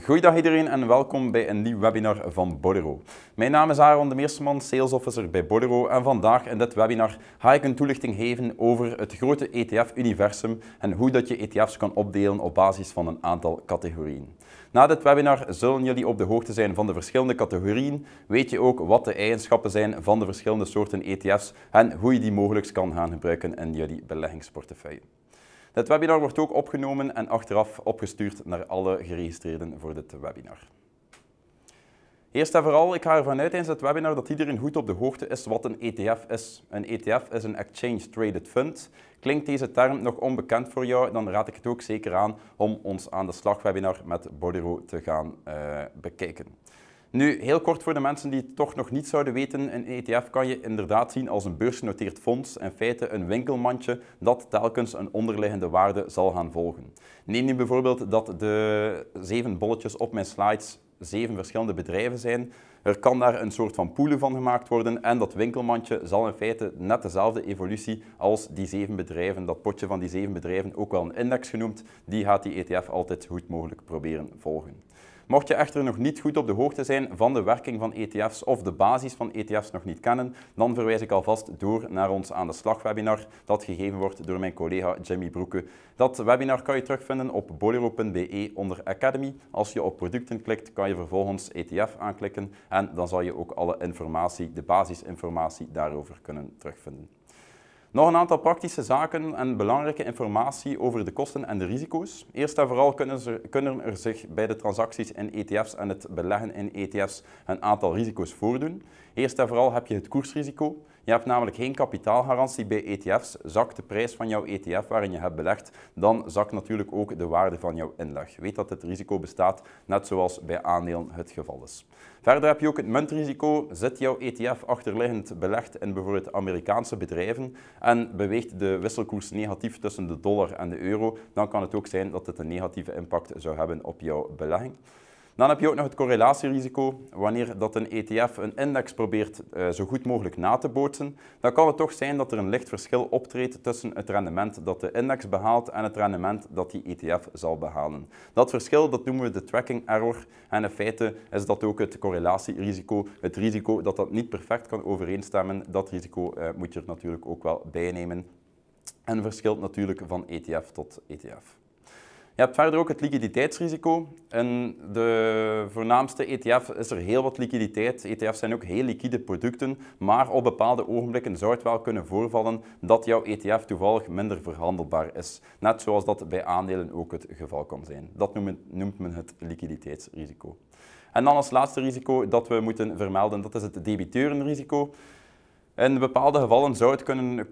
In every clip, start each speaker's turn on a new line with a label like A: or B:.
A: Goedendag iedereen en welkom bij een nieuw webinar van Bordero. Mijn naam is Aaron de Meersman, Sales Officer bij Bordero en vandaag in dit webinar ga ik een toelichting geven over het grote ETF-universum en hoe dat je ETF's kan opdelen op basis van een aantal categorieën. Na dit webinar zullen jullie op de hoogte zijn van de verschillende categorieën, weet je ook wat de eigenschappen zijn van de verschillende soorten ETF's en hoe je die mogelijk kan gaan gebruiken in jullie beleggingsportefeuille. Dit webinar wordt ook opgenomen en achteraf opgestuurd naar alle geregistreerden voor dit webinar. Eerst en vooral, ik ga ervan uit tijdens het webinar dat iedereen goed op de hoogte is wat een ETF is. Een ETF is een Exchange Traded Fund. Klinkt deze term nog onbekend voor jou, dan raad ik het ook zeker aan om ons aan de slagwebinar met Bordero te gaan eh, bekijken. Nu, heel kort voor de mensen die het toch nog niet zouden weten, een ETF kan je inderdaad zien als een beursgenoteerd fonds, in feite een winkelmandje dat telkens een onderliggende waarde zal gaan volgen. Neem nu bijvoorbeeld dat de zeven bolletjes op mijn slides zeven verschillende bedrijven zijn. Er kan daar een soort van poelen van gemaakt worden en dat winkelmandje zal in feite net dezelfde evolutie als die zeven bedrijven, dat potje van die zeven bedrijven, ook wel een index genoemd, die gaat die ETF altijd goed mogelijk proberen volgen. Mocht je echter nog niet goed op de hoogte zijn van de werking van ETF's of de basis van ETF's nog niet kennen, dan verwijs ik alvast door naar ons aan de slag webinar dat gegeven wordt door mijn collega Jimmy Broeke. Dat webinar kan je terugvinden op bolero.be onder Academy. Als je op producten klikt, kan je vervolgens ETF aanklikken en dan zal je ook alle informatie, de basisinformatie daarover kunnen terugvinden. Nog een aantal praktische zaken en belangrijke informatie over de kosten en de risico's. Eerst en vooral kunnen, ze, kunnen er zich bij de transacties in ETF's en het beleggen in ETF's een aantal risico's voordoen. Eerst en vooral heb je het koersrisico. Je hebt namelijk geen kapitaalgarantie bij ETF's. Zakt de prijs van jouw ETF waarin je hebt belegd, dan zakt natuurlijk ook de waarde van jouw inleg. Weet dat het risico bestaat, net zoals bij aandelen het geval is. Verder heb je ook het muntrisico. Zit jouw ETF achterliggend belegd in bijvoorbeeld Amerikaanse bedrijven en beweegt de wisselkoers negatief tussen de dollar en de euro, dan kan het ook zijn dat het een negatieve impact zou hebben op jouw belegging. Dan heb je ook nog het correlatierisico. Wanneer dat een ETF een index probeert eh, zo goed mogelijk na te bootsen, dan kan het toch zijn dat er een licht verschil optreedt tussen het rendement dat de index behaalt en het rendement dat die ETF zal behalen. Dat verschil dat noemen we de tracking error en in feite is dat ook het correlatierisico, het risico dat dat niet perfect kan overeenstemmen. Dat risico eh, moet je er natuurlijk ook wel bij nemen en verschilt natuurlijk van ETF tot ETF. Je hebt verder ook het liquiditeitsrisico. En de voornaamste ETF is er heel wat liquiditeit. ETF's zijn ook heel liquide producten, maar op bepaalde ogenblikken zou het wel kunnen voorvallen dat jouw ETF toevallig minder verhandelbaar is. Net zoals dat bij aandelen ook het geval kan zijn. Dat noemt men het liquiditeitsrisico. En dan als laatste risico dat we moeten vermelden, dat is het debiteurenrisico. In bepaalde gevallen zou het kunnen,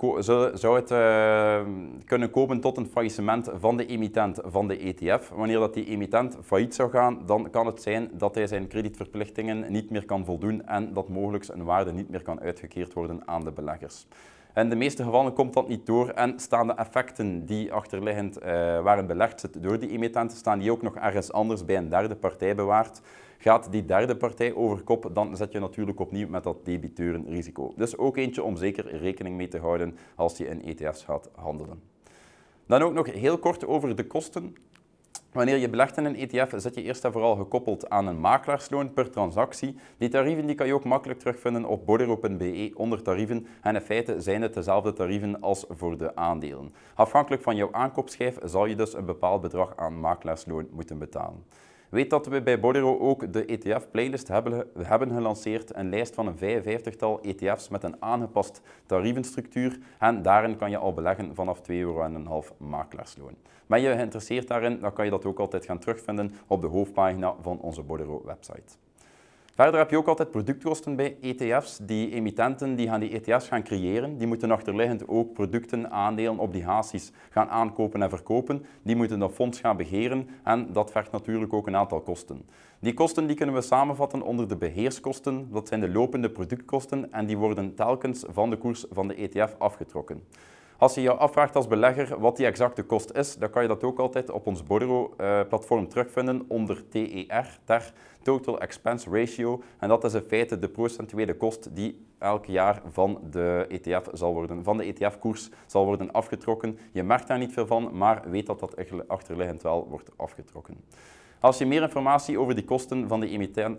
A: zou het, eh, kunnen komen tot een faillissement van de emittent van de ETF. Wanneer dat die emittent failliet zou gaan, dan kan het zijn dat hij zijn kredietverplichtingen niet meer kan voldoen en dat mogelijk een waarde niet meer kan uitgekeerd worden aan de beleggers. In de meeste gevallen komt dat niet door en staan de effecten die achterliggend eh, waren belegd door die emittent, staan die ook nog ergens anders bij een derde partij bewaard. Gaat die derde partij over kop, dan zet je natuurlijk opnieuw met dat debiteurenrisico. Dus ook eentje om zeker rekening mee te houden als je in ETF's gaat handelen. Dan ook nog heel kort over de kosten. Wanneer je belegt in een ETF, zit je eerst en vooral gekoppeld aan een makelaarsloon per transactie. Die tarieven die kan je ook makkelijk terugvinden op bordero.be onder tarieven. En in feite zijn het dezelfde tarieven als voor de aandelen. Afhankelijk van jouw aankoopschijf zal je dus een bepaald bedrag aan makelaarsloon moeten betalen. Weet dat we bij Bordero ook de ETF-playlist hebben, hebben gelanceerd, een lijst van een 55-tal ETF's met een aangepast tarievenstructuur. En daarin kan je al beleggen vanaf 2,5 euro makelaarsloon. Ben je geïnteresseerd daarin, dan kan je dat ook altijd gaan terugvinden op de hoofdpagina van onze Bordero-website. Verder heb je ook altijd productkosten bij ETF's. Die emittenten die gaan die ETF's gaan creëren, die moeten achterliggend ook producten, aandelen, obligaties gaan aankopen en verkopen. Die moeten dat fonds gaan beheren en dat vergt natuurlijk ook een aantal kosten. Die kosten die kunnen we samenvatten onder de beheerskosten. Dat zijn de lopende productkosten en die worden telkens van de koers van de ETF afgetrokken. Als je je afvraagt als belegger wat die exacte kost is, dan kan je dat ook altijd op ons Bordero-platform terugvinden onder TER, ter Total Expense Ratio. En dat is in feite de procentuele kost die elk jaar van de ETF zal worden, van de ETF-koers zal worden afgetrokken. Je merkt daar niet veel van, maar weet dat dat achterliggend wel wordt afgetrokken. Als je meer informatie over de kosten van de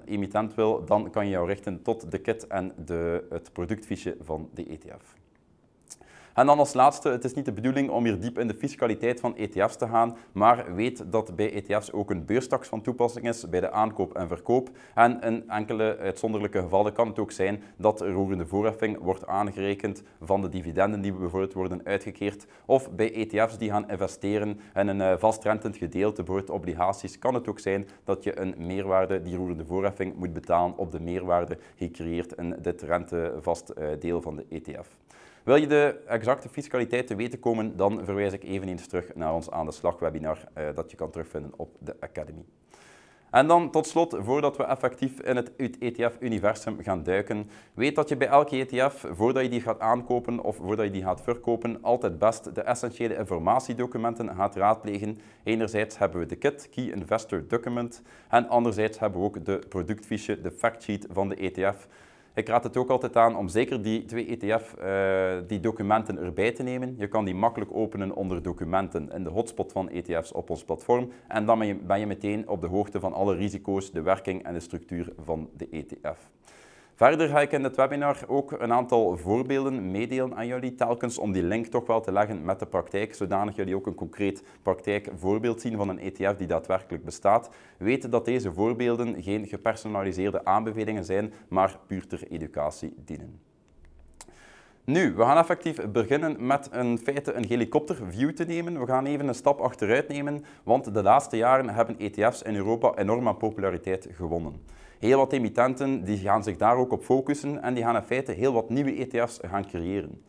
A: emittent, wil, dan kan je jou richten tot de kit en de, het productfiche van de ETF. En dan als laatste, het is niet de bedoeling om hier diep in de fiscaliteit van ETF's te gaan, maar weet dat bij ETF's ook een beurstaks van toepassing is bij de aankoop en verkoop. En in enkele uitzonderlijke gevallen kan het ook zijn dat roerende voorheffing wordt aangerekend van de dividenden die bijvoorbeeld worden uitgekeerd. Of bij ETF's die gaan investeren in een eh, vastrentend gedeelte, bijvoorbeeld obligaties, kan het ook zijn dat je een meerwaarde, die roerende voorheffing, moet betalen op de meerwaarde gecreëerd in dit rentevast eh, deel van de ETF. Wil je de exacte fiscaliteit te weten komen, dan verwijs ik eveneens terug naar ons aan de slag webinar eh, dat je kan terugvinden op de Academy. En dan tot slot, voordat we effectief in het ETF-universum gaan duiken, weet dat je bij elke ETF, voordat je die gaat aankopen of voordat je die gaat verkopen, altijd best de essentiële informatiedocumenten gaat raadplegen. Enerzijds hebben we de KIT, Key Investor Document, en anderzijds hebben we ook de productfiche, de factsheet van de ETF. Ik raad het ook altijd aan om zeker die twee ETF, eh, die documenten erbij te nemen. Je kan die makkelijk openen onder documenten in de hotspot van ETF's op ons platform. En dan ben je, ben je meteen op de hoogte van alle risico's, de werking en de structuur van de ETF. Verder ga ik in dit webinar ook een aantal voorbeelden meedelen aan jullie, telkens om die link toch wel te leggen met de praktijk, zodanig jullie ook een concreet praktijkvoorbeeld zien van een ETF die daadwerkelijk bestaat. Weten dat deze voorbeelden geen gepersonaliseerde aanbevelingen zijn, maar puur ter educatie dienen. Nu, we gaan effectief beginnen met een feite een helikopterview te nemen. We gaan even een stap achteruit nemen, want de laatste jaren hebben ETF's in Europa enorm aan populariteit gewonnen. Heel wat emittenten die gaan zich daar ook op focussen en die gaan in feite heel wat nieuwe ETF's gaan creëren.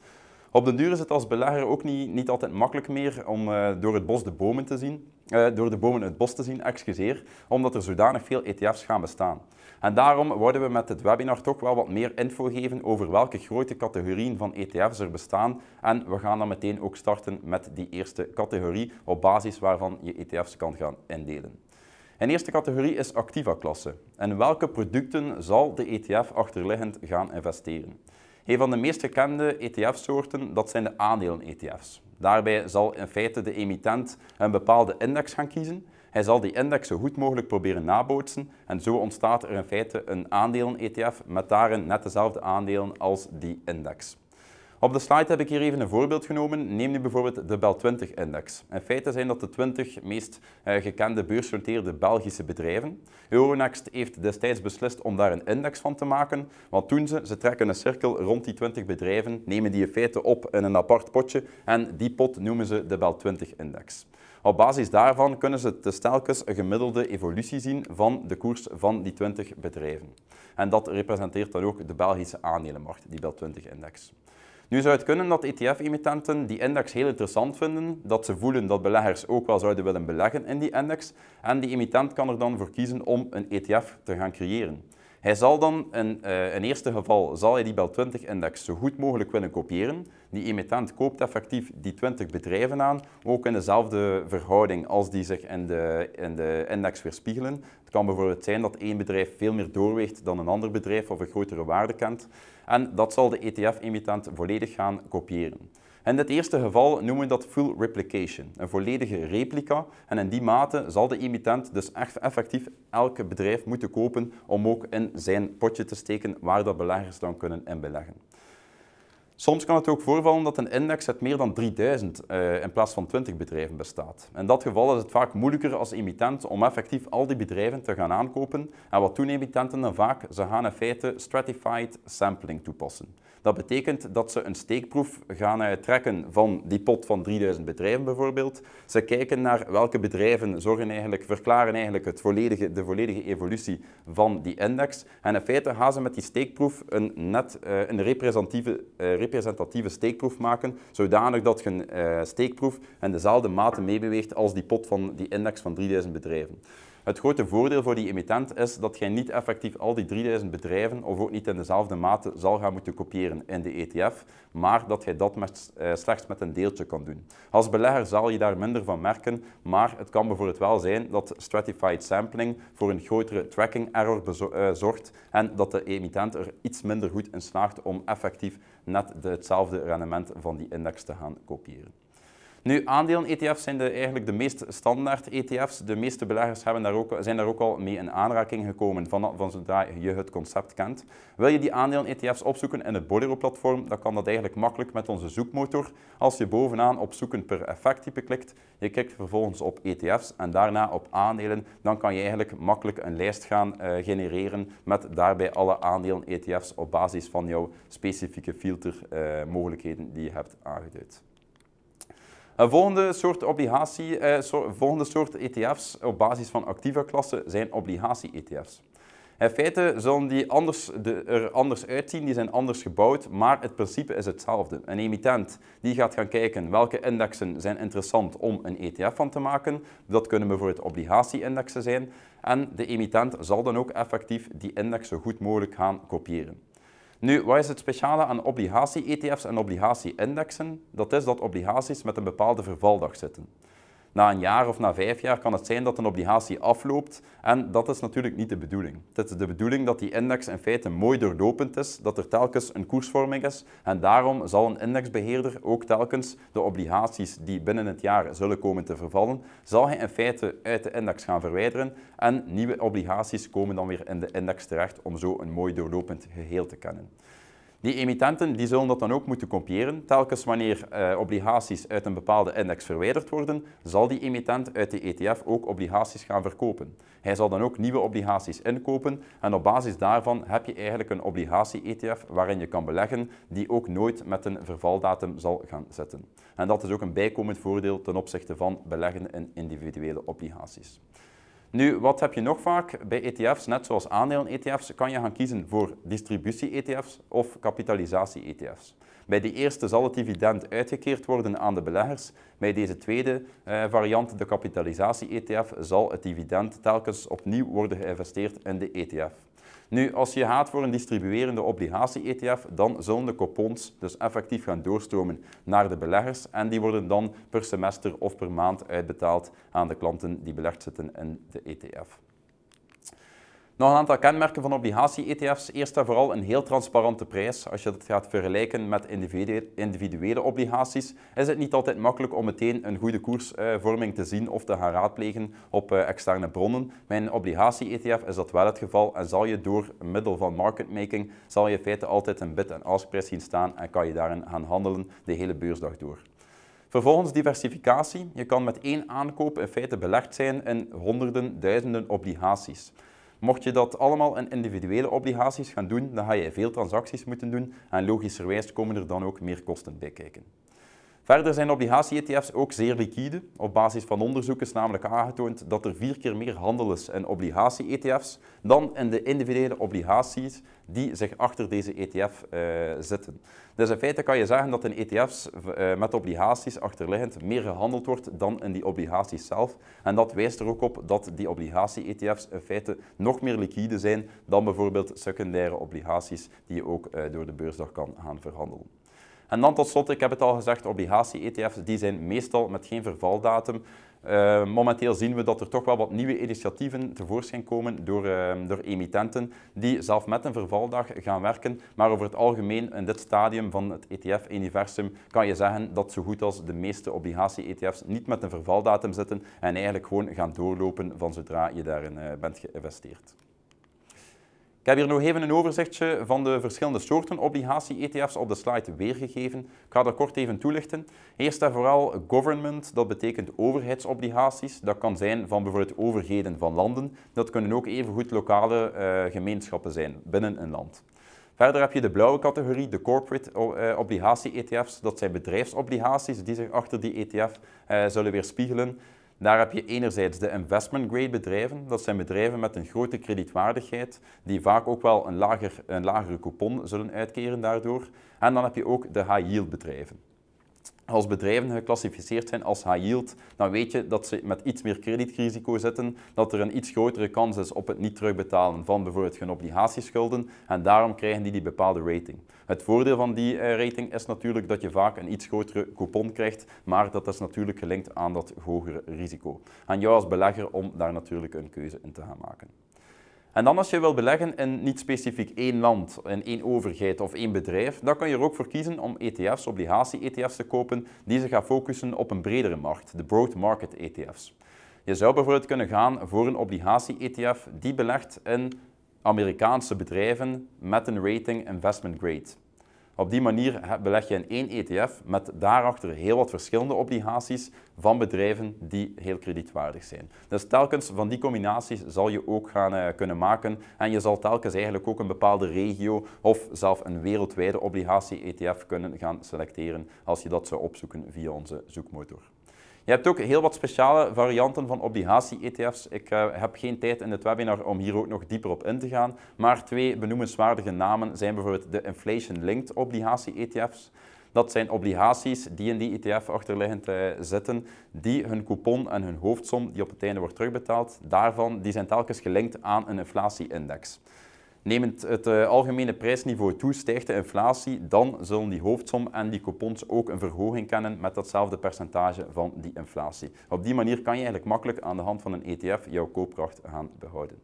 A: Op den duur is het als belegger ook niet, niet altijd makkelijk meer om eh, door het bos de bomen te zien. Eh, door de bomen het bos te zien, excuseer, omdat er zodanig veel ETF's gaan bestaan. En daarom worden we met dit webinar toch wel wat meer info geven over welke grote categorieën van ETF's er bestaan. En we gaan dan meteen ook starten met die eerste categorie, op basis waarvan je ETF's kan gaan indelen. Een eerste categorie is activa-klasse. En welke producten zal de ETF achterliggend gaan investeren? Een van de meest gekende ETF-soorten dat zijn de aandelen-ETF's. Daarbij zal in feite de emittent een bepaalde index gaan kiezen. Hij zal die index zo goed mogelijk proberen nabootsen en zo ontstaat er in feite een aandelen-ETF met daarin net dezelfde aandelen als die index. Op de slide heb ik hier even een voorbeeld genomen. Neem nu bijvoorbeeld de Bel 20-index. In feite zijn dat de 20 meest eh, gekende beursgenoteerde Belgische bedrijven. Euronext heeft destijds beslist om daar een index van te maken. Wat toen ze? Ze trekken een cirkel rond die 20 bedrijven, nemen die in feite op in een apart potje en die pot noemen ze de Bel 20-index. Op basis daarvan kunnen ze dus telkens een gemiddelde evolutie zien van de koers van die 20 bedrijven. En dat representeert dan ook de Belgische aandelenmarkt, die Bel 20-index. Nu zou het kunnen dat ETF-emittenten die index heel interessant vinden, dat ze voelen dat beleggers ook wel zouden willen beleggen in die index en die emittent kan er dan voor kiezen om een ETF te gaan creëren. Hij zal dan in, uh, in eerste geval zal hij die BEL 20-index zo goed mogelijk willen kopiëren. Die emittent koopt effectief die 20 bedrijven aan, ook in dezelfde verhouding als die zich in de, in de index weerspiegelen. Het kan bijvoorbeeld zijn dat één bedrijf veel meer doorweegt dan een ander bedrijf of een grotere waarde kent en dat zal de ETF-emittent volledig gaan kopiëren. In dit eerste geval noemen we dat full replication, een volledige replica. En in die mate zal de emittent dus echt effectief elk bedrijf moeten kopen om ook in zijn potje te steken waar dat beleggers dan kunnen inbeleggen. Soms kan het ook voorvallen dat een index uit meer dan 3000 eh, in plaats van 20 bedrijven bestaat. In dat geval is het vaak moeilijker als emittent om effectief al die bedrijven te gaan aankopen. En wat doen emittenten dan vaak? Ze gaan in feite stratified sampling toepassen. Dat betekent dat ze een steekproef gaan eh, trekken van die pot van 3000 bedrijven bijvoorbeeld. Ze kijken naar welke bedrijven zorgen eigenlijk, verklaren eigenlijk het volledige, de volledige evolutie van die index. En in feite gaan ze met die steekproef een net eh, een representatieve, eh, representatieve steekproef maken, zodanig dat je steekproef in dezelfde mate meebeweegt als die pot van die index van 3000 bedrijven. Het grote voordeel voor die emittent is dat jij niet effectief al die 3000 bedrijven of ook niet in dezelfde mate zal gaan moeten kopiëren in de ETF, maar dat jij dat eh, slechts met een deeltje kan doen. Als belegger zal je daar minder van merken, maar het kan bijvoorbeeld wel zijn dat stratified sampling voor een grotere tracking error eh, zorgt en dat de emittent er iets minder goed in slaagt om effectief net de, hetzelfde rendement van die index te gaan kopiëren. Nu, aandelen-ETF's zijn de, eigenlijk de meest standaard ETF's. De meeste beleggers hebben daar ook, zijn daar ook al mee in aanraking gekomen, van, van zodra je het concept kent. Wil je die aandelen-ETF's opzoeken in het Bolero-platform, dan kan dat eigenlijk makkelijk met onze zoekmotor. Als je bovenaan op zoeken per effecttype klikt, je klikt vervolgens op ETF's en daarna op aandelen, dan kan je eigenlijk makkelijk een lijst gaan eh, genereren met daarbij alle aandelen-ETF's op basis van jouw specifieke filtermogelijkheden eh, die je hebt aangeduid. Een volgende soort obligatie, eh, volgende soort ETF's op basis van activa klassen zijn obligatie-ETF's. In feite zullen die anders de, er anders uitzien, die zijn anders gebouwd, maar het principe is hetzelfde. Een emittent die gaat gaan kijken welke indexen zijn interessant om een ETF van te maken. Dat kunnen bijvoorbeeld obligatie-indexen zijn. En de emittent zal dan ook effectief die indexen zo goed mogelijk gaan kopiëren. Nu, wat is het speciale aan obligatie-ETF's en obligatie-indexen? Dat is dat obligaties met een bepaalde vervaldag zitten na een jaar of na vijf jaar kan het zijn dat een obligatie afloopt. En dat is natuurlijk niet de bedoeling. Het is de bedoeling dat die index in feite mooi doorlopend is, dat er telkens een koersvorming is. En daarom zal een indexbeheerder ook telkens de obligaties die binnen het jaar zullen komen te vervallen, zal hij in feite uit de index gaan verwijderen. En nieuwe obligaties komen dan weer in de index terecht om zo een mooi doorlopend geheel te kennen. Die emittenten die zullen dat dan ook moeten kopiëren. Telkens wanneer eh, obligaties uit een bepaalde index verwijderd worden, zal die emittent uit de ETF ook obligaties gaan verkopen. Hij zal dan ook nieuwe obligaties inkopen en op basis daarvan heb je eigenlijk een obligatie-ETF waarin je kan beleggen die ook nooit met een vervaldatum zal gaan zitten. En dat is ook een bijkomend voordeel ten opzichte van beleggen in individuele obligaties. Nu, wat heb je nog vaak? Bij ETF's, net zoals aandelen-ETF's, kan je gaan kiezen voor distributie-ETF's of kapitalisatie-ETF's. Bij de eerste zal het dividend uitgekeerd worden aan de beleggers. Bij deze tweede eh, variant, de kapitalisatie-ETF, zal het dividend telkens opnieuw worden geïnvesteerd in de ETF. Nu, als je gaat voor een distribuerende obligatie-ETF, dan zullen de coupons dus effectief gaan doorstromen naar de beleggers en die worden dan per semester of per maand uitbetaald aan de klanten die belegd zitten in de ETF. Nog een aantal kenmerken van obligatie-ETF's. Eerst en vooral een heel transparante prijs. Als je dat gaat vergelijken met individuele obligaties, is het niet altijd makkelijk om meteen een goede koersvorming te zien of te gaan raadplegen op eh, externe bronnen. Mijn obligatie-ETF is dat wel het geval en zal je door middel van marketmaking, zal je in feite altijd een bid- en askprijs zien staan en kan je daarin gaan handelen de hele beursdag door. Vervolgens diversificatie. Je kan met één aankoop in feite belegd zijn in honderden, duizenden obligaties. Mocht je dat allemaal in individuele obligaties gaan doen, dan ga je veel transacties moeten doen en logischerwijs komen er dan ook meer kosten bij kijken. Verder zijn obligatie-ETF's ook zeer liquide. Op basis van onderzoek is namelijk aangetoond dat er vier keer meer handel is en obligatie-ETF's dan in de individuele obligaties die zich achter deze ETF eh, zetten. zitten. Dus in feite kan je zeggen dat in ETF's eh, met obligaties achterliggend meer gehandeld wordt dan in die obligaties zelf. En dat wijst er ook op dat die obligatie-ETF's in feite nog meer liquide zijn dan bijvoorbeeld secundaire obligaties die je ook eh, door de beursdag kan gaan verhandelen. En dan tot slot, ik heb het al gezegd, obligatie-ETF's die zijn meestal met geen vervaldatum. Eh, momenteel zien we dat er toch wel wat nieuwe initiatieven tevoorschijn komen door, ehm, door emittenten die zelf met een vervaldag gaan werken. Maar over het algemeen in dit stadium van het ETF-universum kan je zeggen dat zo goed als de meeste obligatie-ETF's niet met een vervaldatum zitten en eigenlijk gewoon gaan doorlopen van zodra je daarin eh, bent geïnvesteerd. Ik heb hier nog even een overzichtje van de verschillende soorten obligatie-ETF's op de slide weergegeven. Ik ga dat kort even toelichten. Eerst en vooral government, dat betekent overheidsobligaties. Dat kan zijn van bijvoorbeeld overheden van landen. Dat kunnen ook evengoed lokale eh, gemeenschappen zijn binnen een land. Verder heb je de blauwe categorie, de corporate eh, obligatie-ETF's. Dat zijn bedrijfsobligaties die zich achter die ETF uh, eh, zullen weerspiegelen. Daar heb je enerzijds de investment grade bedrijven. Dat zijn bedrijven met een grote kredietwaardigheid, die vaak ook wel een, lager, een lagere coupon zullen uitkeren daardoor. En dan heb je ook de high yield bedrijven. Als bedrijven geclassificeerd zijn als high yield, dan weet je dat ze met iets meer kredietrisico zitten, dat er een iets grotere kans is op het niet terugbetalen van bijvoorbeeld hun obligatieschulden en daarom krijgen die die bepaalde rating. Het voordeel van die eh, rating is natuurlijk dat je vaak een iets grotere coupon krijgt, maar dat is natuurlijk gelinkt aan dat hogere risico. En jou als belegger om daar natuurlijk een keuze in te gaan maken. En dan als je wil beleggen in niet specifiek één land, in één overheid of één bedrijf, dan kan je er ook voor kiezen om ETF's, obligatie-ETF's te kopen die zich gaan focussen op een bredere markt, de broad market ETF's. Je zou bijvoorbeeld kunnen gaan voor een obligatie-ETF die belegt in Amerikaanse bedrijven met een rating investment grade. Op die manier beleg je in één ETF met daarachter heel wat verschillende obligaties van bedrijven die heel kredietwaardig zijn. Dus telkens van die combinaties zal je ook gaan eh, kunnen maken en je zal telkens eigenlijk ook een bepaalde regio of zelf een wereldwijde obligatie-ETF kunnen gaan selecteren als je dat zou opzoeken via onze zoekmotor. Je hebt ook heel wat speciale varianten van obligatie-ETF's. Ik eh, heb geen tijd in het webinar om hier ook nog dieper op in te gaan. Maar twee benoemenswaardige namen zijn bijvoorbeeld de inflation-linked obligatie-ETF's. Dat zijn obligaties die in die ETF achterliggend eh, zitten, die hun coupon en hun hoofdsom, die op het einde wordt terugbetaald, daarvan die zijn telkens gelinkt aan een inflatieindex. Neemt het eh, algemene prijsniveau toe, stijgt de inflatie, dan zullen die hoofdsom en die coupons ook een verhoging kennen met datzelfde percentage van die inflatie. Op die manier kan je eigenlijk makkelijk aan de hand van een ETF jouw koopkracht gaan behouden.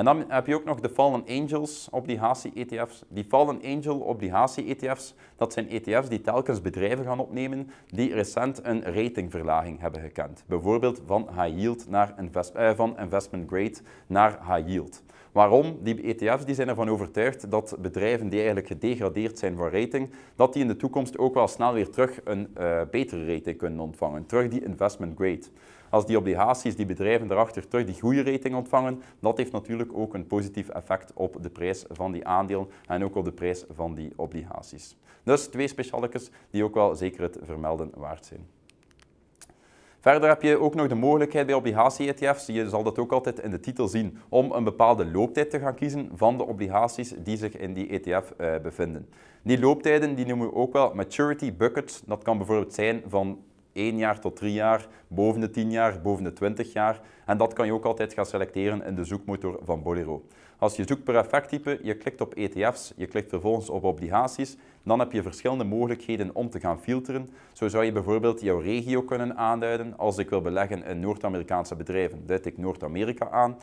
A: En dan heb je ook nog de Fallen Angels obligatie-ETF's. Die Fallen Angel obligatie-ETF's, dat zijn ETF's die telkens bedrijven gaan opnemen die recent een ratingverlaging hebben gekend. Bijvoorbeeld van high yield naar eh, van investment grade naar high yield. Waarom? Die ETF's die zijn ervan overtuigd dat bedrijven die eigenlijk gedegradeerd zijn voor rating, dat die in de toekomst ook wel snel weer terug een eh, betere rating kunnen ontvangen, terug die investment grade. Als die obligaties, die bedrijven daarachter terug die goede rating ontvangen, dat heeft natuurlijk ook een positief effect op de prijs van die aandelen en ook op de prijs van die obligaties. Dus twee specialetjes die ook wel zeker het vermelden waard zijn. Verder heb je ook nog de mogelijkheid bij obligatie-ETF's, je zal dat ook altijd in de titel zien, om een bepaalde looptijd te gaan kiezen van de obligaties die zich in die ETF eh, bevinden. Die looptijden die noemen we ook wel maturity buckets. Dat kan bijvoorbeeld zijn van 1 jaar tot 3 jaar, boven de 10 jaar, boven de 20 jaar. En dat kan je ook altijd gaan selecteren in de zoekmotor van Bolero. Als je zoekt per effecttype, je klikt op ETF's, je klikt vervolgens op obligaties, dan heb je verschillende mogelijkheden om te gaan filteren. Zo zou je bijvoorbeeld jouw regio kunnen aanduiden. Als ik wil beleggen in Noord-Amerikaanse bedrijven, duid ik Noord-Amerika aan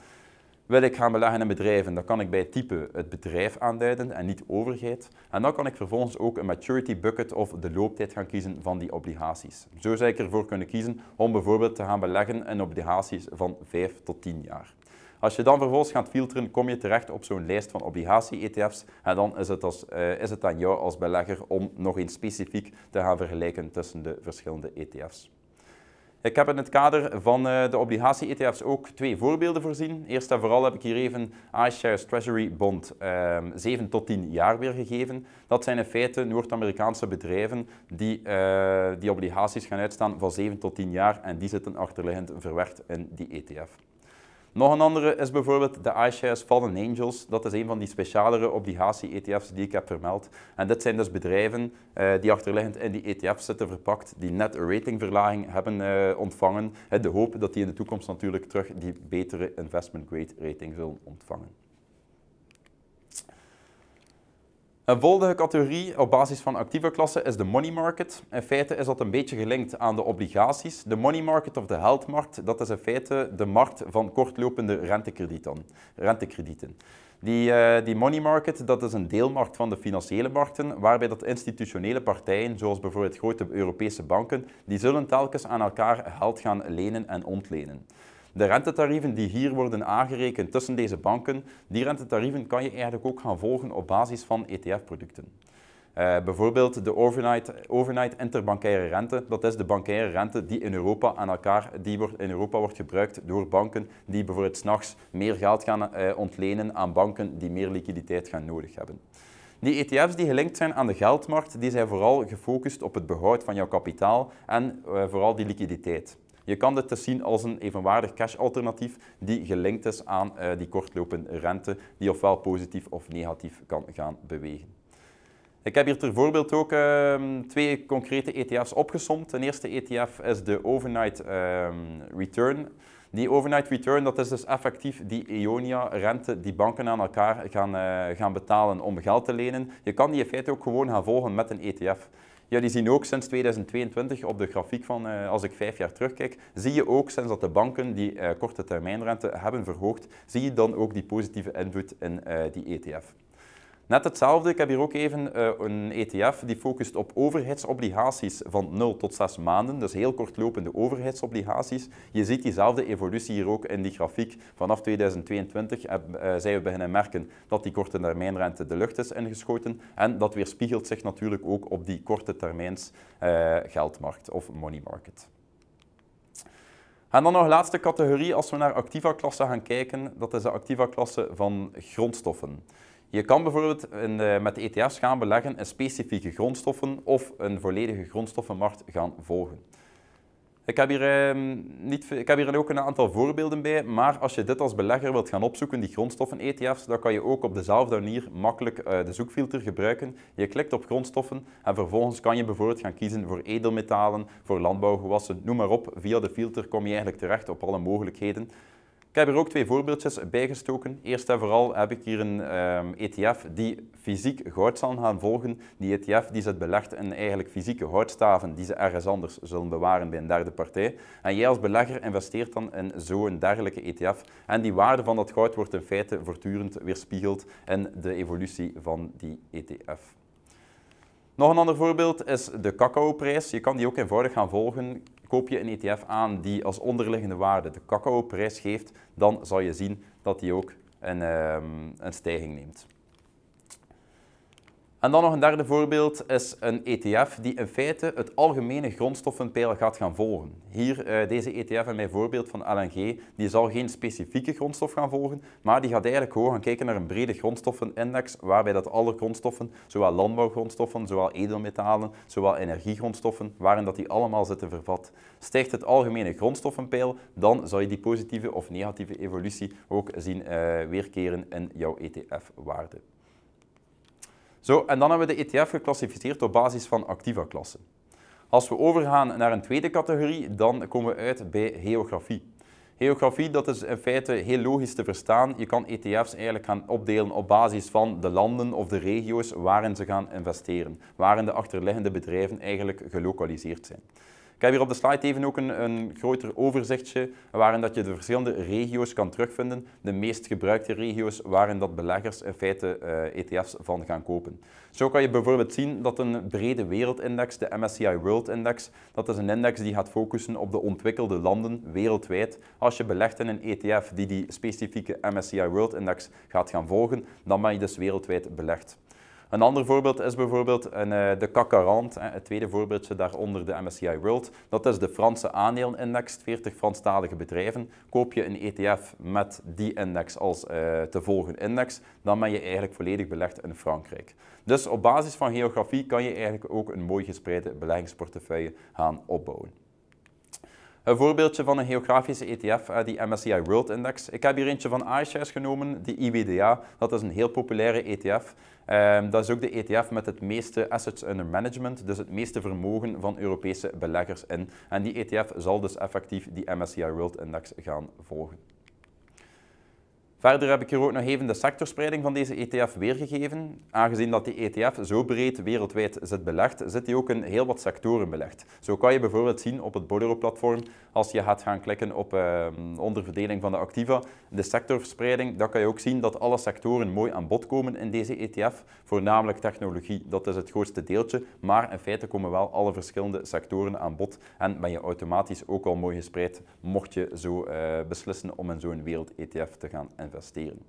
A: wil ik gaan beleggen in bedrijven, dan kan ik bij type het bedrijf aanduiden en niet overheid. En dan kan ik vervolgens ook een maturity bucket of de looptijd gaan kiezen van die obligaties. Zo zou ik ervoor kunnen kiezen om bijvoorbeeld te gaan beleggen in obligaties van 5 tot 10 jaar. Als je dan vervolgens gaat filteren, kom je terecht op zo'n lijst van obligatie-ETF's. En dan is het, als, eh, is het aan jou als belegger om nog eens specifiek te gaan vergelijken tussen de verschillende ETF's. Ik heb in het kader van eh, de obligatie-ETF's ook twee voorbeelden voorzien. Eerst en vooral heb ik hier even iShares Treasury Bond 7 ehm, tot 10 jaar weer gegeven. Dat zijn in feite Noord-Amerikaanse bedrijven die eh, die obligaties gaan uitstaan van 7 tot 10 jaar en die zitten achterliggend verwerkt in die ETF. Nog een andere is bijvoorbeeld de iShares Fallen Angels. Dat is een van die specialere obligatie-ETF's die ik heb vermeld. En dit zijn dus bedrijven eh, die achterliggend in die ETF zitten verpakt, die net een ratingverlaging hebben uh, ontvangen. De hoop dat die in de toekomst natuurlijk terug die betere investment grade rating zullen ontvangen. Een volgende categorie op basis van actieve klassen is de money market. In feite is dat een beetje gelinkt aan de obligaties. De money market of de heldmarkt, dat is in feite de markt van kortlopende rentekredieten. rentekredieten. Die, eh, die money market, dat is een deelmarkt van de financiële markten, waarbij dat institutionele partijen, zoals bijvoorbeeld grote Europese banken, die zullen telkens aan elkaar geld gaan lenen en ontlenen. De rentetarieven die hier worden aangerekend tussen deze banken, die rentetarieven kan je eigenlijk ook gaan volgen op basis van ETF-producten. Eh, bijvoorbeeld de overnight, overnight interbankaire rente, dat is de bankaire rente die in Europa aan elkaar, die wordt, in Europa wordt gebruikt door banken die bijvoorbeeld s'nachts meer geld gaan uh, ontlenen aan banken die meer liquiditeit gaan nodig hebben. Die ETF's die gelinkt zijn aan de geldmarkt, die zijn vooral gefocust op het behoud van jouw kapitaal en eh, vooral die liquiditeit. Je kan dit dus zien als een evenwaardig cash-alternatief die gelinkt is aan eh, die kortlopende rente, die ofwel positief of negatief kan gaan bewegen. Ik heb hier ter voorbeeld ook ehm, twee concrete ETF's opgesomd. De eerste ETF is de Overnight ehm, Return. Die overnight return, dat is dus effectief die Eonia-rente die banken aan elkaar gaan, eh, gaan betalen om geld te lenen. Je kan die in feite ook gewoon gaan volgen met een ETF. Ja, die zien ook sinds 2022 op de grafiek van, eh, als ik vijf jaar terugkijk, zie je ook sinds dat de banken die eh, korte termijnrente hebben verhoogd, zie je dan ook die positieve invloed in eh, die ETF. Net hetzelfde, ik heb hier ook even eh, een ETF die focust op overheidsobligaties van 0 tot 6 maanden, dus heel kortlopende overheidsobligaties. Je ziet diezelfde evolutie hier ook in die grafiek. Vanaf 2022 eh, zijn we beginnen merken dat die korte termijnrente de lucht is ingeschoten en dat weerspiegelt zich natuurlijk ook op die korte termijns eh, geldmarkt of money market. En dan nog laatste categorie, als we naar activa-klassen gaan kijken, dat is de activa-klasse van grondstoffen. Je kan bijvoorbeeld in met ETF's e gaan beleggen en specifieke grondstoffen of een volledige grondstoffenmarkt gaan volgen. Ik heb, hier, ehm, niet, ik heb hier ook een aantal voorbeelden bij, maar als je dit als belegger wilt gaan opzoeken, die grondstoffen-ETF's, dan kan je ook op dezelfde manier makkelijk eh, de zoekfilter gebruiken. Je klikt op grondstoffen en vervolgens kan je bijvoorbeeld gaan kiezen voor edelmetalen, voor landbouwgewassen, noem maar op. Via de filter kom je eigenlijk terecht op alle mogelijkheden. Ik heb er ook twee voorbeeldjes bijgestoken. Eerst en vooral heb ik hier een ETF ehm, e die fysiek goud zal gaan volgen. Die ETF die zit belegd in eigenlijk fysieke goudstaven die ze ergens anders zullen bewaren bij een derde partij. En jij als belegger investeert dan in zo'n dergelijke ETF. En die waarde van dat goud wordt in feite voortdurend weerspiegeld in de evolutie van die ETF. Nog een ander voorbeeld is de cacaoprijs. Je kan die ook eenvoudig gaan volgen. Koop je een ETF aan die als onderliggende waarde de cacaoprijs geeft, dan zal je zien dat die ook een, ehm, een stijging neemt. En dan nog een derde voorbeeld is een ETF die in feite het algemene grondstoffenpeil gaat gaan volgen. Hier, eh, deze ETF in mijn voorbeeld van LNG, die zal geen specifieke grondstof gaan volgen, maar die gaat eigenlijk gewoon gaan kijken naar een brede grondstoffenindex, waarbij dat alle grondstoffen, zowel landbouwgrondstoffen, zowel edelmetalen, zowel energiegrondstoffen, waarin dat die allemaal zitten vervat. Stijgt het algemene grondstoffenpeil, dan zal je die positieve of negatieve evolutie ook zien eh, weerkeren in jouw ETF-waarde. Zo, en dan hebben we de ETF geclassificeerd op basis van activa-klassen. Als we overgaan naar een tweede categorie, dan komen we uit bij geografie. Geografie, dat is in feite heel logisch te verstaan. Je kan ETF's eigenlijk gaan opdelen op basis van de landen of de regio's waarin ze gaan investeren, waarin de achterliggende bedrijven eigenlijk gelokaliseerd zijn. Ik heb hier op de slide even ook een, een groter overzichtje waarin dat je de verschillende regio's kan terugvinden. De meest gebruikte regio's waarin dat beleggers in feite ETF's eh, e van gaan kopen. Zo kan je bijvoorbeeld zien dat een brede wereldindex, de MSCI World Index, dat is een index die gaat focussen op de ontwikkelde landen wereldwijd. Als je belegt in een ETF die die specifieke MSCI World Index gaat gaan volgen, dan ben je dus wereldwijd belegd. Een ander voorbeeld is bijvoorbeeld een, eh, de CAC 40, het tweede voorbeeldje daaronder de MSCI World. Dat is de Franse aandelenindex, 40 Franstalige bedrijven. Koop je een ETF met die index als eh, te volgen index, dan ben je eigenlijk volledig belegd in Frankrijk. Dus op basis van geografie kan je eigenlijk ook een mooi gespreide beleggingsportefeuille gaan opbouwen. Een voorbeeldje van een geografische ETF, eh, die MSCI World Index. Ik heb hier eentje van iShares genomen, de IWDA. Dat is een heel populaire ETF. Ehm, dat is ook de ETF met het meeste assets under management, dus het meeste vermogen van Europese beleggers in. En die ETF zal dus effectief die MSCI World Index gaan volgen. Verder heb ik hier ook nog even de sectorspreiding van deze ETF weergegeven. Aangezien dat die ETF zo breed wereldwijd zit belegd, zit die ook in heel wat sectoren belegd. Zo kan je bijvoorbeeld zien op het Bolero-platform, als je gaat gaan klikken op ehm, onderverdeling van de activa, de sectorspreiding, dan kan je ook zien dat alle sectoren mooi aan bod komen in deze ETF. Voornamelijk technologie, dat is het grootste deeltje, maar in feite komen wel alle verschillende sectoren aan bod en ben je automatisch ook al mooi gespreid, mocht je zo eh, beslissen om in zo'n wereld-ETF te gaan investeren.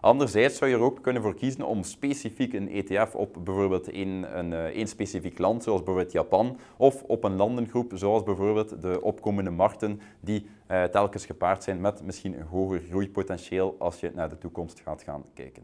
A: Anderzijds zou je er ook kunnen voor kiezen om specifiek een ETF op bijvoorbeeld een, een, eh, een, specifiek land, zoals bijvoorbeeld Japan, of op een landengroep, zoals bijvoorbeeld de opkomende markten, die eh, telkens gepaard zijn met misschien een hoger groeipotentieel als je naar de toekomst gaat gaan kijken.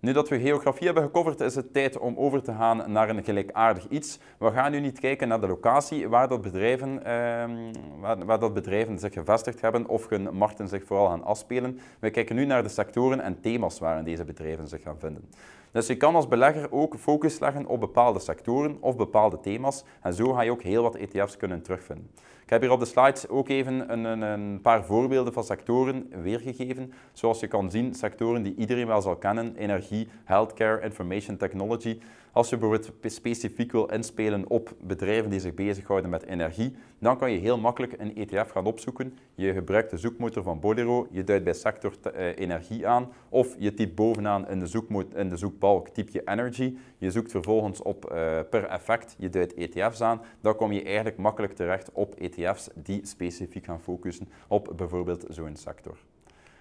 A: Nu dat we geografie hebben gecoverd, is het tijd om over te gaan naar een gelijkaardig iets. We gaan nu niet kijken naar de locatie waar dat bedrijven, ehm, waar, waar, dat bedrijven zich gevestigd hebben of hun markten zich vooral gaan afspelen. We kijken nu naar de sectoren en thema's waarin deze bedrijven zich gaan vinden. Dus je kan als belegger ook focus leggen op bepaalde sectoren of bepaalde thema's en zo ga je ook heel wat ETF's kunnen terugvinden. Ik heb hier op de slides ook even een, een, een, paar voorbeelden van sectoren weergegeven. Zoals je kan zien, sectoren die iedereen wel zal kennen. Energie, healthcare, information technology. Als je bijvoorbeeld specifiek wil inspelen op bedrijven die zich bezighouden met energie, dan kan je heel makkelijk een ETF gaan opzoeken. Je gebruikt de zoekmotor van Bolero, je duidt bij sector eh, energie aan, of je typt bovenaan in de, in de zoekbalk typ je energy. Je zoekt vervolgens op eh, per effect, je duidt ETF's aan. Dan kom je eigenlijk makkelijk terecht op ETF's die specifiek gaan focussen op bijvoorbeeld zo'n sector.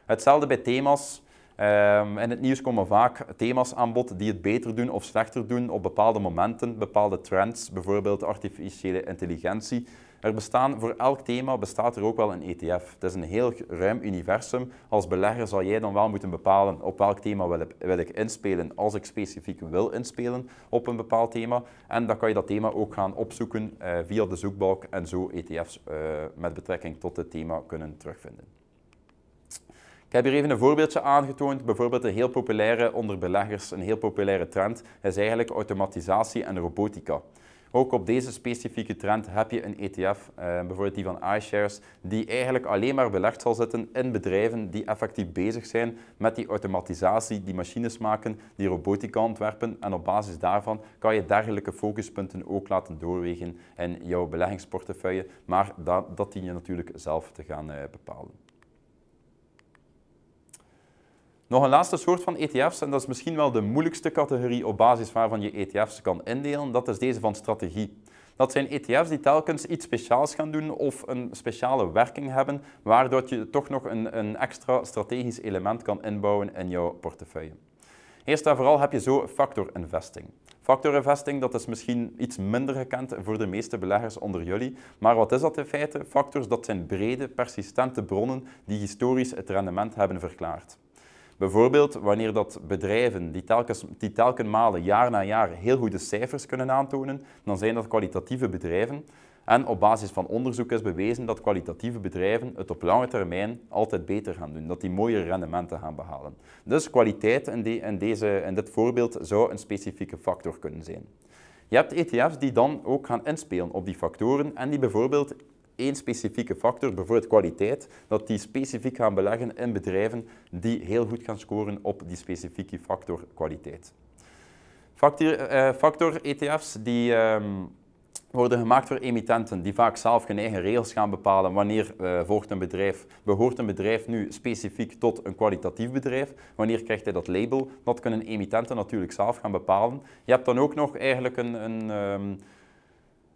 A: Hetzelfde bij thema's. Ehm, in het nieuws komen vaak thema's aan bod die het beter doen of slechter doen op bepaalde momenten, bepaalde trends, bijvoorbeeld artificiële intelligentie. Er bestaan voor elk thema bestaat er ook wel een ETF. Het is een heel ruim universum. Als belegger zal jij dan wel moeten bepalen op welk thema wil ik, wil inspelen, als ik specifiek wil inspelen op een bepaald thema. En dan kan je dat thema ook gaan opzoeken eh, via de zoekbalk en zo ETF's eh, met betrekking tot het thema kunnen terugvinden. Ik heb hier even een voorbeeldje aangetoond, bijvoorbeeld een heel populaire onder beleggers, een heel populaire trend, is eigenlijk automatisatie en robotica. Ook op deze specifieke trend heb je een ETF, eh, bijvoorbeeld die van iShares, die eigenlijk alleen maar belegd zal zitten in bedrijven die effectief bezig zijn met die automatisatie, die machines maken, die robotica ontwerpen. En op basis daarvan kan je dergelijke focuspunten ook laten doorwegen in jouw beleggingsportefeuille, maar dat, dat dien je natuurlijk zelf te gaan eh, bepalen. Nog een laatste soort van ETF's, en dat is misschien wel de moeilijkste categorie op basis waarvan je ETF's kan indelen, dat is deze van strategie. Dat zijn ETF's die telkens iets speciaals gaan doen of een speciale werking hebben, waardoor je toch nog een, een extra strategisch element kan inbouwen in jouw portefeuille. Eerst en vooral heb je zo factor investing. Factor investing, dat is misschien iets minder gekend voor de meeste beleggers onder jullie. Maar wat is dat in feite? Factors, dat zijn brede, persistente bronnen die historisch het rendement hebben verklaard. Bijvoorbeeld wanneer dat bedrijven die telkens, die telkens malen jaar na jaar heel goede cijfers kunnen aantonen, dan zijn dat kwalitatieve bedrijven. En op basis van onderzoek is bewezen dat kwalitatieve bedrijven het op lange termijn altijd beter gaan doen, dat die mooiere rendementen gaan behalen. Dus kwaliteit in, die, deze, in dit voorbeeld zou een specifieke factor kunnen zijn. Je hebt ETF's die dan ook gaan inspelen op die factoren en die bijvoorbeeld één specifieke factor, bijvoorbeeld kwaliteit, dat die specifiek gaan beleggen in bedrijven die heel goed gaan scoren op die specifieke factor kwaliteit. Factor-ETF's eh, e die ehm, worden gemaakt door emittenten die vaak zelf hun eigen regels gaan bepalen wanneer eh, volgt een bedrijf, behoort een bedrijf nu specifiek tot een kwalitatief bedrijf, wanneer krijgt hij dat label, dat kunnen emittenten natuurlijk zelf gaan bepalen. Je hebt dan ook nog eigenlijk een, een ehm,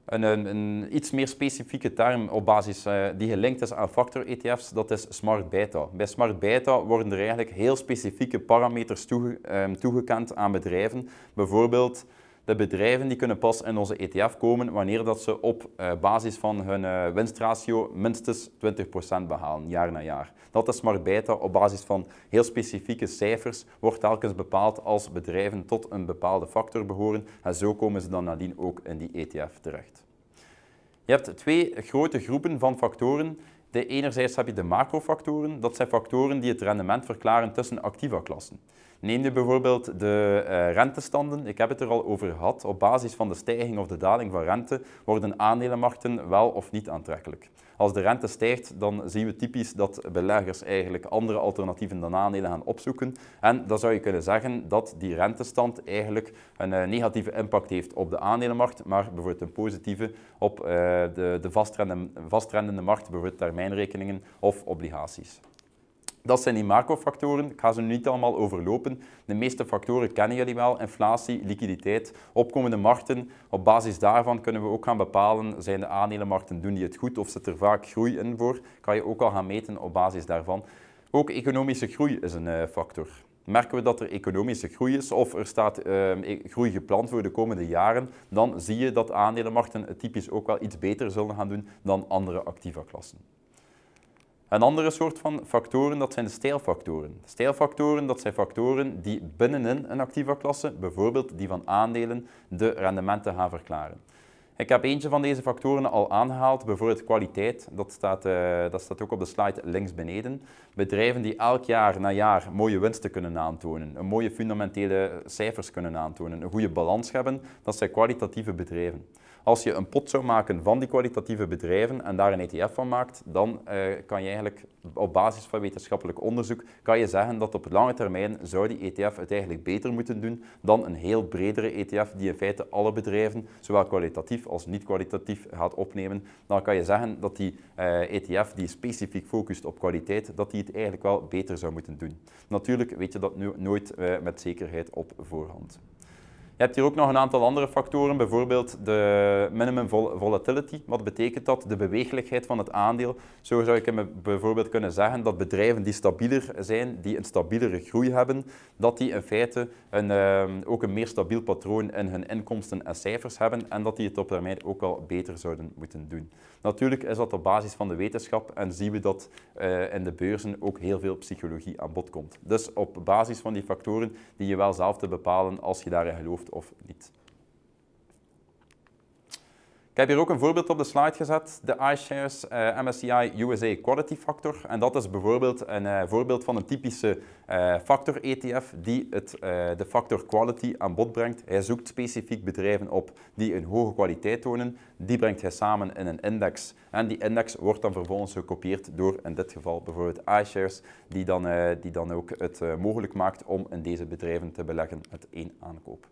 A: een, een, iets meer specifieke term op basis eh, die gelinkt is aan factor ETF's, dat is smart beta. Bij smart beta worden er eigenlijk heel specifieke parameters ehm, toegekend aan bedrijven. Bijvoorbeeld de bedrijven die kunnen pas in onze ETF komen wanneer dat ze op eh, basis van hun eh, winstratio minstens 20% behalen, jaar na jaar. Dat is smart beta op basis van heel specifieke cijfers, wordt telkens bepaald als bedrijven tot een bepaalde factor behoren. En zo komen ze dan nadien ook in die ETF terecht. Je hebt twee grote groepen van factoren. De enerzijds heb je de macrofactoren. Dat zijn factoren die het rendement verklaren tussen activa klassen. Neem nu bijvoorbeeld de eh, rentestanden. Ik heb het er al over gehad. Op basis van de stijging of de daling van rente worden aandelenmarkten wel of niet aantrekkelijk. Als de rente stijgt, dan zien we typisch dat beleggers eigenlijk andere alternatieven dan aandelen gaan opzoeken. En dan zou je kunnen zeggen dat die rentestand eigenlijk een eh, negatieve impact heeft op de aandelenmarkt, maar bijvoorbeeld een positieve op eh, de, vastrendende, vastrendende markt, bijvoorbeeld termijnrekeningen of obligaties. Dat zijn die macrofactoren. Ik ga ze nu niet allemaal overlopen. De meeste factoren kennen jullie wel. Inflatie, liquiditeit, opkomende markten. Op basis daarvan kunnen we ook gaan bepalen, zijn de aandelenmarkten, doen die het goed of zit er vaak groei in voor? Kan je ook al gaan meten op basis daarvan. Ook economische groei is een eh, factor. Merken we dat er economische groei is of er staat ehm, e-, groei gepland voor de komende jaren, dan zie je dat aandelenmarkten het typisch ook wel iets beter zullen gaan doen dan andere activa klassen. Een andere soort van factoren, dat zijn de stijlfactoren. Stijlfactoren, dat zijn factoren die binnenin een activa klasse, bijvoorbeeld die van aandelen, de rendementen gaan verklaren. Ik heb eentje van deze factoren al aangehaald, bijvoorbeeld kwaliteit. Dat staat, eh, dat staat ook op de slide links beneden. Bedrijven die elk jaar na jaar mooie winsten kunnen aantonen, een mooie fundamentele cijfers kunnen aantonen, een goede balans hebben, dat zijn kwalitatieve bedrijven. Als je een pot zou maken van die kwalitatieve bedrijven en daar een ETF van maakt, dan eh, kan je eigenlijk op basis van wetenschappelijk onderzoek kan je zeggen dat op lange termijn zou die ETF het eigenlijk beter moeten doen dan een heel bredere ETF die in feite alle bedrijven, zowel kwalitatief als niet kwalitatief, gaat opnemen. Dan kan je zeggen dat die ETF eh, e die specifiek focust op kwaliteit, dat die het eigenlijk wel beter zou moeten doen. Natuurlijk weet je dat nu nooit eh, met zekerheid op voorhand. Je hebt hier ook nog een aantal andere factoren, bijvoorbeeld de minimum volatility. Wat betekent dat? De beweeglijkheid van het aandeel. Zo zou ik bijvoorbeeld kunnen zeggen dat bedrijven die stabieler zijn, die een stabielere groei hebben, dat die in feite een, ehm, ook een meer stabiel patroon in hun inkomsten en cijfers hebben en dat die het op termijn ook wel beter zouden moeten doen. Natuurlijk is dat op basis van de wetenschap en zien we dat eh, in de beurzen ook heel veel psychologie aan bod komt. Dus op basis van die factoren die je wel zelf te bepalen als je daarin gelooft of niet. Ik heb hier ook een voorbeeld op de slide gezet, de iShares eh, MSCI USA Quality Factor. En dat is bijvoorbeeld een eh, voorbeeld van een typische eh, factor ETF die het, de factor quality aan bod brengt. Hij zoekt specifiek bedrijven op die een hoge kwaliteit tonen. Die brengt hij samen in een index. En die index wordt dan vervolgens gekopieerd door in dit geval bijvoorbeeld iShares, die dan, die dan ook het mogelijk maakt om in deze bedrijven te beleggen met één aankoop.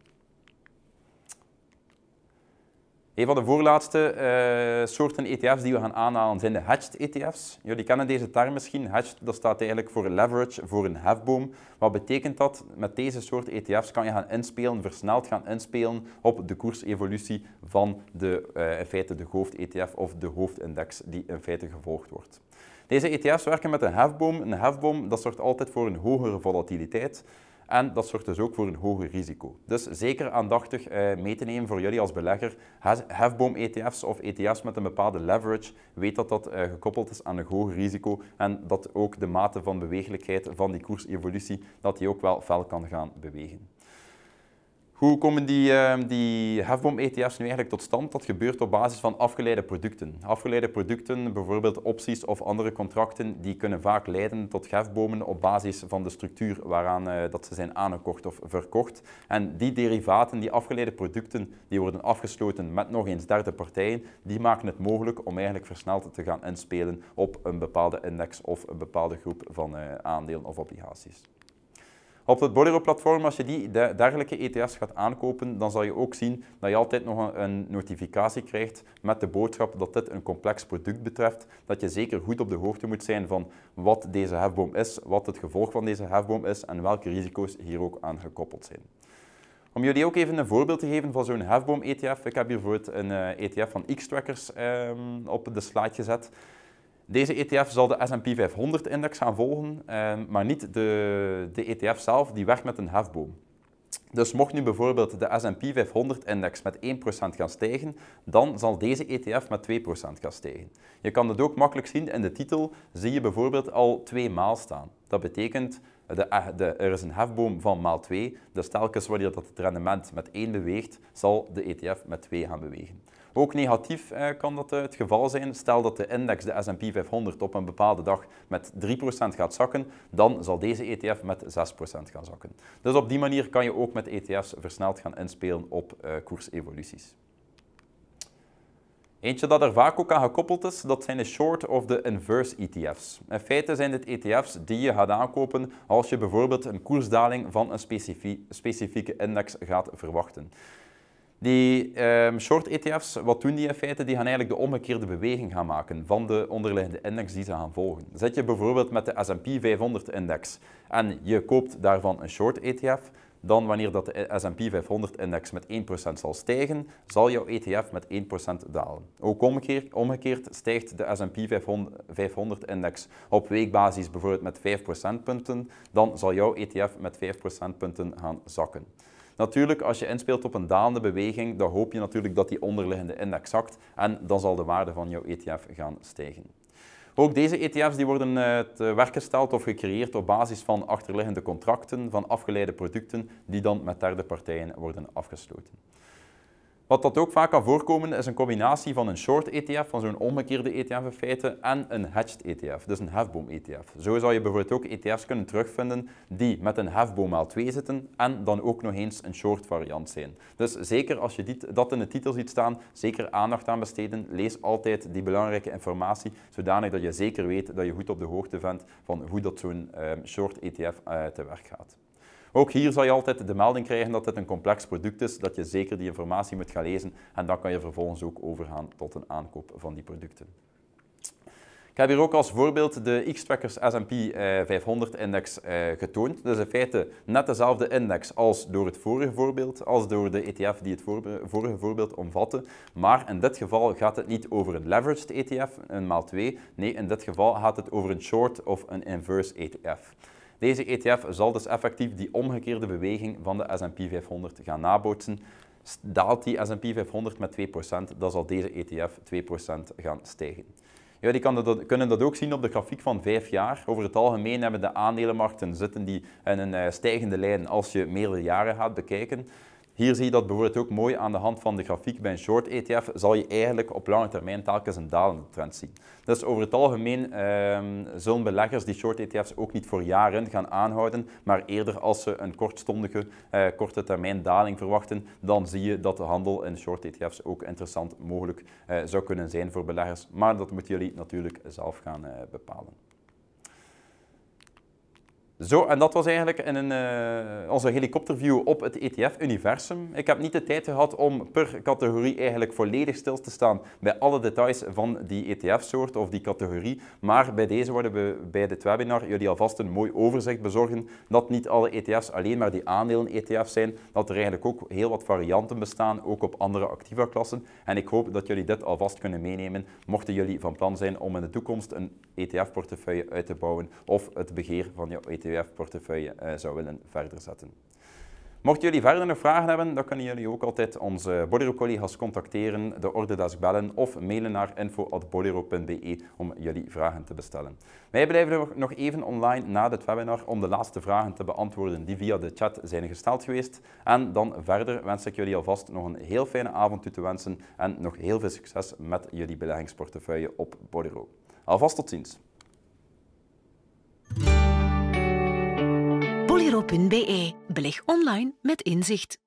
A: Een van de voorlaatste eh, soorten ETF's die we gaan aanhalen zijn de hatched ETF's. Jullie kennen deze term misschien. Hatched, dat staat eigenlijk voor leverage, voor een hefboom. Wat betekent dat? Met deze soort ETF's kan je gaan inspelen, versneld gaan inspelen op de koersevolutie van de, uh, in feite de hoofd-ETF of de hoofdindex die in feite gevolgd wordt. Deze ETF's werken met een hefboom. Een hefboom dat zorgt altijd voor een hogere volatiliteit. En dat zorgt dus ook voor een hoger risico. Dus zeker aandachtig eh, mee te nemen voor jullie als belegger. Hefboom-ETF's of ETF's met een bepaalde leverage, weet dat dat eh, gekoppeld is aan een hoger risico en dat ook de mate van bewegelijkheid van die koersevolutie, dat die ook wel fel kan gaan bewegen. Hoe komen die, ehm, die hefboom-ETF's nu eigenlijk tot stand? Dat gebeurt op basis van afgeleide producten. Afgeleide producten, bijvoorbeeld opties of andere contracten, die kunnen vaak leiden tot hefbomen op basis van de structuur waaraan eh, dat ze zijn aangekocht of verkocht. En die derivaten, die afgeleide producten, die worden afgesloten met nog eens derde partijen, die maken het mogelijk om eigenlijk versneld te gaan inspelen op een bepaalde index of een bepaalde groep van eh, aandelen of obligaties. Op het Bolero-platform, als je die dergelijke ETF's gaat aankopen, dan zal je ook zien dat je altijd nog een, notificatie krijgt met de boodschap dat dit een complex product betreft. Dat je zeker goed op de hoogte moet zijn van wat deze hefboom is, wat het gevolg van deze hefboom is en welke risico's hier ook aan gekoppeld zijn. Om jullie ook even een voorbeeld te geven van zo'n hefboom-ETF. Ik heb hier het een ETF eh, e van X-Trackers ehm, op de slide gezet. Deze ETF zal de S&P 500-index gaan volgen, ehm, maar niet de, de ETF zelf, die werkt met een hefboom. Dus mocht nu bijvoorbeeld de S&P 500-index met 1% gaan stijgen, dan zal deze ETF met 2% gaan stijgen. Je kan dat ook makkelijk zien in de titel, zie je bijvoorbeeld al twee maal staan. Dat betekent, de, eh, er is een hefboom van maal 2, dus telkens wanneer dat het rendement met 1 beweegt, zal de ETF met 2 gaan bewegen. Ook negatief eh, kan dat eh, het geval zijn. Stel dat de index, de S&P 500, op een bepaalde dag met 3% gaat zakken, dan zal deze ETF met 6% gaan zakken. Dus op die manier kan je ook met ETF's versneld gaan inspelen op eh, koersevoluties. Eentje dat er vaak ook aan gekoppeld is, dat zijn de short of the inverse ETF's. In feite zijn dit ETF's die je gaat aankopen als je bijvoorbeeld een koersdaling van een specifieke index gaat verwachten. Die ehm, short ETF's, wat doen die in feite? Die gaan eigenlijk de omgekeerde beweging gaan maken van de onderliggende index die ze gaan volgen. Zet je bijvoorbeeld met de S&P 500 index en je koopt daarvan een short ETF, dan wanneer dat de S&P 500-index met 1% zal stijgen, zal jouw ETF met 1% dalen. Ook omgekeerd, omgekeerd stijgt de S&P 500-index op weekbasis bijvoorbeeld met 5 punten, dan zal jouw ETF met 5 punten gaan zakken. Natuurlijk, als je inspeelt op een dalende beweging, dan hoop je natuurlijk dat die onderliggende index zakt en dan zal de waarde van jouw ETF gaan stijgen. Ook deze ETF's die worden eh, te werk gesteld of gecreëerd op basis van achterliggende contracten van afgeleide producten die dan met derde partijen worden afgesloten. Wat dat ook vaak kan voorkomen is een combinatie van een short ETF, van zo'n omgekeerde ETF in feite, en een hedged ETF, dus een hefboom ETF. Zo zou je bijvoorbeeld ook ETF's kunnen terugvinden die met een hefboom L2 zitten en dan ook nog eens een short variant zijn. Dus zeker als je dit, dat in de titel ziet staan, zeker aandacht aan besteden. Lees altijd die belangrijke informatie, zodanig dat je zeker weet dat je goed op de hoogte bent van hoe dat zo'n ehm, short ETF eh, te werk gaat. Ook hier zal je altijd de melding krijgen dat het een complex product is, dat je zeker die informatie moet gaan lezen en dan kan je vervolgens ook overgaan tot een aankoop van die producten. Ik heb hier ook als voorbeeld de X-Trackers S&P 500-index eh, eh, getoond. Dat is in feite net dezelfde index als door het vorige voorbeeld, als door de ETF die het vorige voorbeeld omvatte. Maar in dit geval gaat het niet over een leveraged ETF, een maal 2. Nee, in dit geval gaat het over een short of een inverse ETF. Deze ETF zal dus effectief die omgekeerde beweging van de S&P 500 gaan nabootsen. Daalt die S&P 500 met 2%, dan zal deze ETF 2% gaan stijgen. Jullie kunnen dat ook zien op de grafiek van vijf jaar. Over het algemeen hebben de aandelenmarkten zitten die in een eh, stijgende lijn als je meerdere jaren gaat bekijken. Hier zie je dat bijvoorbeeld ook mooi aan de hand van de grafiek bij een short ETF, zal je eigenlijk op lange termijn telkens een dalende trend zien. Dus over het algemeen um, zullen beleggers die short ETF's ook niet voor jaren gaan aanhouden, maar eerder als ze een kortstondige, eh, korte termijn daling verwachten, dan zie je dat de handel in short ETF's ook interessant mogelijk eh, zou kunnen zijn voor beleggers. Maar dat moeten jullie natuurlijk zelf gaan eh, bepalen. Zo, en dat was eigenlijk in een, eh, onze helikopterview op het ETF-universum. Ik heb niet de tijd gehad om per categorie eigenlijk volledig stil te staan bij alle details van die ETF-soort of die categorie. Maar bij deze worden we bij dit webinar jullie alvast een mooi overzicht bezorgen dat niet alle ETF's alleen maar die aandelen-ETF's zijn, dat er eigenlijk ook heel wat varianten bestaan, ook op andere activa-klassen. En ik hoop dat jullie dit alvast kunnen meenemen, mochten jullie van plan zijn om in de toekomst een ETF-portefeuille uit te bouwen of het beheer van jouw ETF ETF-portefeuille eh, zou willen verder zetten. Mochten jullie verder nog vragen hebben, dan kunnen jullie ook altijd onze Bolero collega's contacteren, de orderdesk bellen of mailen naar info.bolero.be om jullie vragen te bestellen. Wij blijven nog even online na dit webinar om de laatste vragen te beantwoorden die via de chat zijn gesteld geweest. En dan verder wens ik jullie alvast nog een heel fijne avond toe te wensen en nog heel veel succes met jullie beleggingsportefeuille op Bolero. Alvast tot ziens. E. beleg online met inzicht.